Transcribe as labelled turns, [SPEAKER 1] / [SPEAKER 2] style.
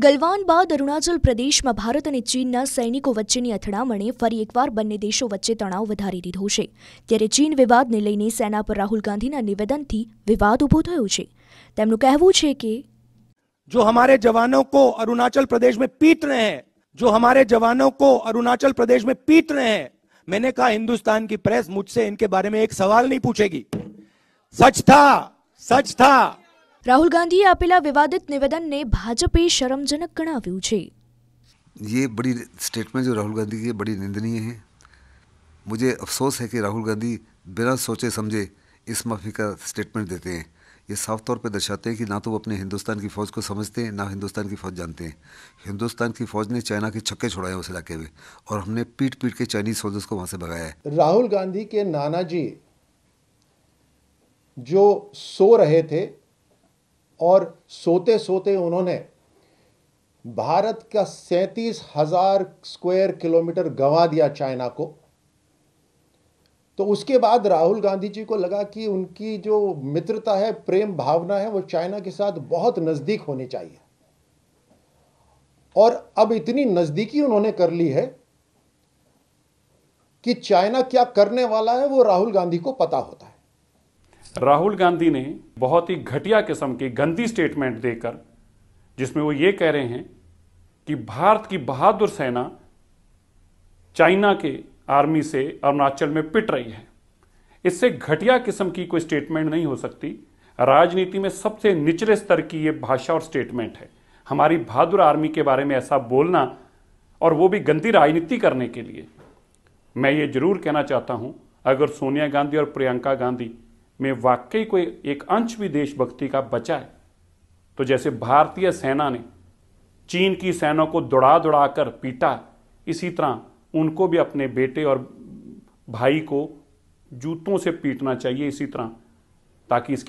[SPEAKER 1] ગલવાન બાદ અરુણાચલ પ્રદેશમાં ભારત અને ચીનના સૈનિકો વચ્ચેની અથડામણે ફરી એકવાર બંને દેશો વચ્ચે તણાવ વધારી દીધો છે ત્યારે ચીન વિવાદને લઈને સેના પર રાહુલ ગાંધીના નિવેદનથી વિવાદ ઊભો થયો છે તેમનું કહેવું છે કે જો हमारे જવાનો
[SPEAKER 2] કો અરુણાચલ પ્રદેશ में पीट रहे हैं जो हमारे जवानों को अरुणाचल प्रदेश में पीट रहे हैं मैंने कहा हिंदुस्तान की प्रेस मुझसे इनके बारे में एक सवाल नहीं पूछेगी
[SPEAKER 3] सच था सच था
[SPEAKER 1] राहुल गांधी આપેલા વિવાદિત નિવેદનને ભાજપે શરમજનક ગણાવ્યું છે
[SPEAKER 3] ये बड़ी स्टेटमेंट जो राहुल गांधी की बड़ी निंदनीय है मुझे अफसोस है कि राहुल गांधी बिना सोचे समझे इस माफी का स्टेटमेंट देते हैं ये साफ तौर पर दर्शाते हैं कि ना तो वो अपने हिंदुस्तान की फ़ौज को समझते हैं ना हिंदुस्तान की फ़ौज जानते हैं हिंदुस्तान की फ़ौज ने चाइना के छक्के छोड़ाए उस इलाके में और हमने पीट पीट के चाइनीज सोल्जर्स को वहाँ से भगाया है
[SPEAKER 4] राहुल गांधी के नाना जी जो सो रहे थे और सोते सोते उन्होंने भारत का सैंतीस हजार स्क्वायर किलोमीटर गंवा दिया चाइना को तो उसके बाद राहुल गांधी जी को लगा कि उनकी जो मित्रता है प्रेम भावना है वो चाइना के साथ बहुत नज़दीक होनी चाहिए और अब इतनी नज़दीकी उन्होंने कर ली है कि चाइना क्या करने वाला है वो राहुल गांधी को पता होता है
[SPEAKER 5] राहुल गांधी ने बहुत ही घटिया किस्म की गंदी स्टेटमेंट देकर जिसमें वो ये कह रहे हैं कि भारत की बहादुर सेना चाइना के आर्मी से अरुणाचल में पिट रही है इससे घटिया किस्म की कोई स्टेटमेंट नहीं हो सकती राजनीति में सबसे निचले स्तर की ये भाषा और स्टेटमेंट है हमारी बहादुर आर्मी के बारे में ऐसा बोलना और वो भी गंदी राजनीति करने के लिए मैं ये जरूर कहना चाहता हूँ अगर सोनिया गांधी और प्रियंका गांधी में वाकई कोई एक अंश भी देशभक्ति का बचा है तो जैसे भारतीय सेना ने चीन की सेना को दौड़ा दौड़ा कर पीटा इसी तरह उनको भी अपने बेटे और भाई को जूतों से पीटना चाहिए इसी तरह ताकि इसकी